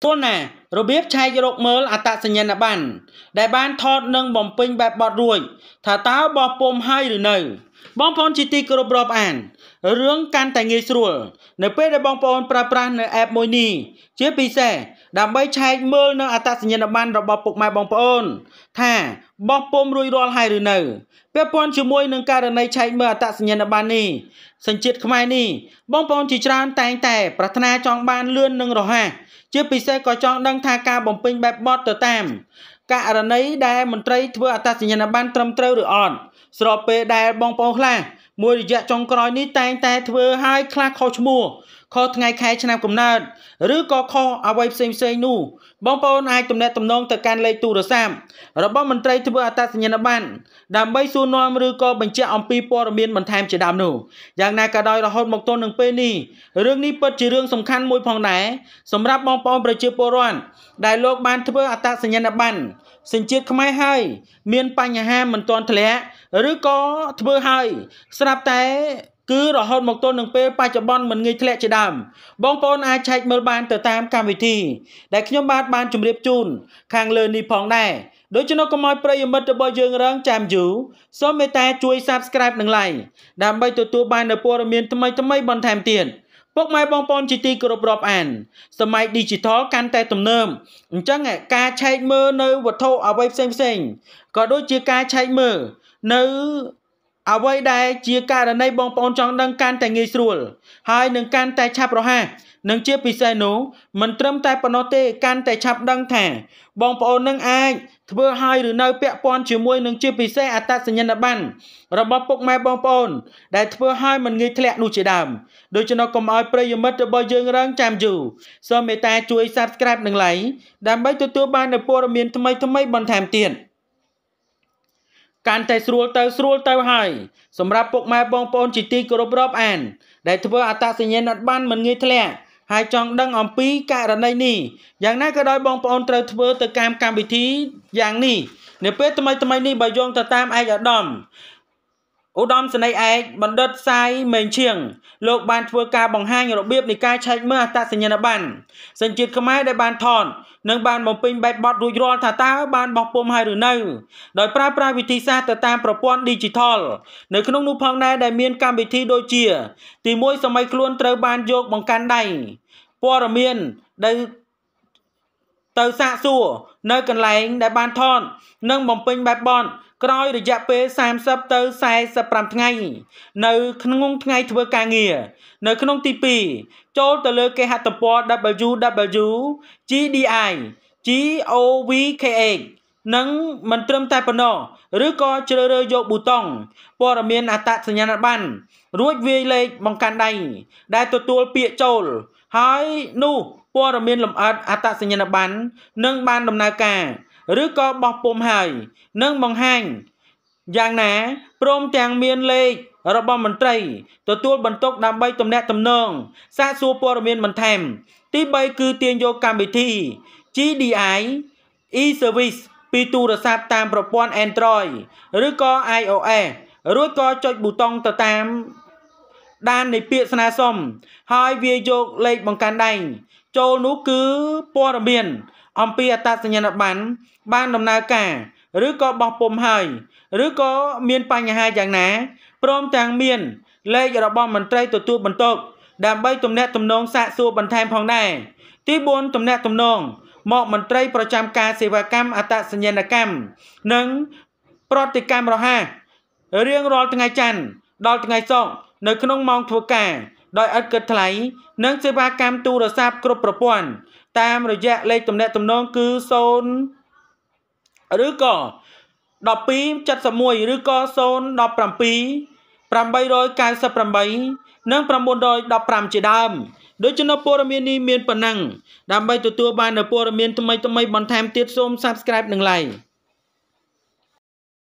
多呢。របៀបឆែករកមើលអត្តសញ្ញាណប័ណ្ណដែលបានថតនិងបំពេញបែបបត់រួចថាតើបោះពុំហើយឬនៅ បងប្អូនជាទីគោរពរាប់អានរឿងកាន់តែងាយស្រួលនៅពេលដែលបងប្អូនប្រើប្រាស់នៅអេបមួយនេះជាពិសេសដើម្បីឆែកមើលនៅអត្តសញ្ញាណប័ណ្ណរបស់ពុកម៉ែបងប្អូន ថាបោះពុំរួចរាល់ហើយឬនៅពាក់ព័ន្ធជាមួយនឹងករណីឆែកមើលអត្តសញ្ញាណប័ណ្ណនេះសញ្ជាតិខ្មែរនេះបងប្អូនជាច្រើនតែងតែប្រាថ្នាចង់បានលឿននិងរហ័សជាពិសេសក៏ចង់ដឹងថាការបំពេញបែបបទទៅតាមករណីដែលមន្ត្រីធ្វើអត្តសញ្ញាណប័ណ្ណត្រឹមត្រូវឬអត់ស្របពេលដែលបងប្អូនខ្លះមួយរយៈចុងក្រោយនេះតែងតែធ្វើឲ្យខ្លះខុសឈ្មោះខុសថ្ងៃខែឆ្នាំកំណើតឬក៏ខុសអ្វីផ្សេងផ្សេងនោះបងប្អូនអាចទំនាក់ទំនងទៅកាន់លេខទូរស័ព្ទរបស់មន្ត្រីធ្វើអត្តសញ្ញាណប័ណ្ណដើម្បីសួរនាំឬក៏បញ្ជាក់អំពីព័ត៌មានបន្ថែមជាដើមនោះយ៉ាងណាក៏ដោយរហូតមកទល់នឹងពេលនេះរឿងនេះពិតជារឿងសំខាន់មួយផងដែរសម្រាប់បងប្អូនប្រជាពលរដ្ឋដែលលោកបានធ្វើអត្តសញ្ញាណប័ណ្ណសញ្ជាតិខ្មែរហើយមានបញ្ហាមិនទាន់ធ្លាក់ឬក៏ធ្វើហើយស្រាប់តែគឺរហូតមកទល់នឹងពេលបច្ចុប្បន្នមិនងាយធ្លាក់ជាដើមបងប្អូនអាចឆែកមើលបានទៅតាមកម្មវិធីដែលខ្ញុំបាទបានជម្រាបជូនខាងលើនេះផងដែរដូច្នោះកុំឲ្យប្រិយមិត្តរបស់យើងរងចាំយូរសូមមេត្តាជួយ Subscribe និង Like ដើម្បីទទួលបាននូវព័ត៌មានថ្មីៗបន្ថែមទៀតពុកម៉ែបងប្អូនជាទីគោរពរាប់អាន សម័យ Digital កាន់តែទំនើបអញ្ចឹងការឆែកមើលនៅវត្ថុអ្វីផ្សេងៗក៏ដូចជាការឆែកមើលនៅអ្វីដែលជាករណីបងប្អូនចង់ដឹងកាន់តែងាយស្រួលហើយនឹងកាន់តែឆាប់រហ័សនិងជាពិសេសនោះមិនត្រឹមតែប៉ុណ្ណោះទេកាន់តែឆាប់ដឹងថា បងប្អូននឹងអាចធ្វើឲ្យឬនៅ ពាក់ព័ន្ធជាមួយនឹងជាពិសេសអត្តសញ្ញាណប័ណ្ណរបស់ពុកម៉ែបងប្អូន ដែលធ្វើឲ្យមិនងាយធ្លាក់នោះជាដើមដូច្នោះកុំឲ្យប្រិយមិត្តរបស់យើងរងចាំយូរសូមមេត្តាជួយ Subscribe និង Like ដើម្បីទទួលបាននូវព័ត៌មានថ្មីៗបន្ថែមទៀត។កាន់តែស្រួលទៅស្រួលទៅហើយសម្រាប់ពុកម៉ែបងប្អូនជាទីគោរពរាប់អានដែលធ្វើអត្តសញ្ញាណអត់បានមិនងាយធ្លាក់ហើយចង់ដឹងអំពីករណីនេះយ៉ាងណាក៏ដោយបងប្អូនត្រូវធ្វើទៅតាមកម្មវិធីយ៉ាងនេះនៅពេលថ្មីថ្មីនេះបើយោងទៅតាមឯកឧត្តមឧត្តមសេនីយ៍ឯកបណ្ឌិតសាយមេងឈៀងលោកបានធ្វើការបង្ហាញរបៀបនៃការឆែកមើលអត្តសញ្ញាណប័ណ្ណសញ្ជាតិខ្មែរដែលបានថននិងបានបំពេញបែបបទរួចរាល់ថាតើបានបោះពុំហើយឬនៅដោយប្រើប្រាស់វិធីសាស្ត្រទៅតាមប្រព័ន្ធ Digital នៅក្នុងនោះផងដែរដែលមានកម្មវិធីដូចជា ទី1សម័យខ្លួនត្រូវ បានយកបង្កាន់ដៃព័ត៌មានដែលទៅសាកសួរនៅកន្លែងដែលបានថតនិងបំពេញបែបបន់ក្រោយរយៈពេល30ទៅ45ថ្ងៃ នៅ ក្នុងថ្ងៃ ធ្វើការងារនៅ ក្នុងទី2ចូល ទៅលើគេហទំព័រ www.gdi.govkh នឹងមិនត្រឹមតែប៉ុណ្ណោះឬក៏ជ្រើសរើសយកប៊ូតុងព័ត៌មានអត្តសញ្ញាណប័ណ្ណរួចវាយលេខបង្កាន់ដៃដែល ទទួលពាក្យចូលហើយនោះព័ត៌មានលម្អិតអត្តសញ្ញាណប័ណ្ណនឹងបានដំណើរការឬក៏បោះពុំហើយនឹងបង្ហាញយ៉ាងណាព្រមទាំងមានលេខរបស់មន្ត្រីទទួល បន្ទុកដើម្បីទំនាក់ទំនងសាកសួរព័ត៌មានបន្ថែមទី3គឺទាញយកកម្មវិធី GDI e-service ពីទូរស័ព្ទតាមប្រព័ន្ធ Android ឬក៏ iOS រួចក៏ចុចប៊ូតុងទៅតាមដាននៃពាក្យស្នើសុំហើយវាយកលេខបង្កាន់ដៃចូលនោះគឺព័ត៌មាន អំពីអត្តសញ្ញាណប័ណ្ណបានដំណើរការឬក៏បោះពុំហើយឬក៏មានបញ្ហាយ៉ាងណាព្រមទាំងមានលេខរបស់មន្ត្រីទទួលបន្ទុក ដើម្បីទំនាក់ទំនងសាកសួរបន្ថែមផងដែរទី4ទំនាក់ទំនងមកមន្ត្រីប្រចាំការសេវាកម្មអត្តសញ្ញាណកម្មនិងប្រតិកម្មរហ័សរៀងរាល់ថ្ងៃច័ន្ទដល់ថ្ងៃសុក្រនៅក្នុងម៉ោងធ្វើការដោយឥតគិតថ្លៃនិងសេវាកម្មទូរស័ព្ទគ្រប់ប្រព័ន្ធតាមរយៈលេខទំនាក់ទំនងគឺ0ឬក៏1271ឬក៏017 898និង915ជាដើមដូចជានៅព័ត៌មាននេះមានប៉ុណ្ណឹងដើម្បីទទួលបាននៅព័ត៌មានថ្មីៗបន្ថែមទៀតសូម Subscribe និង Like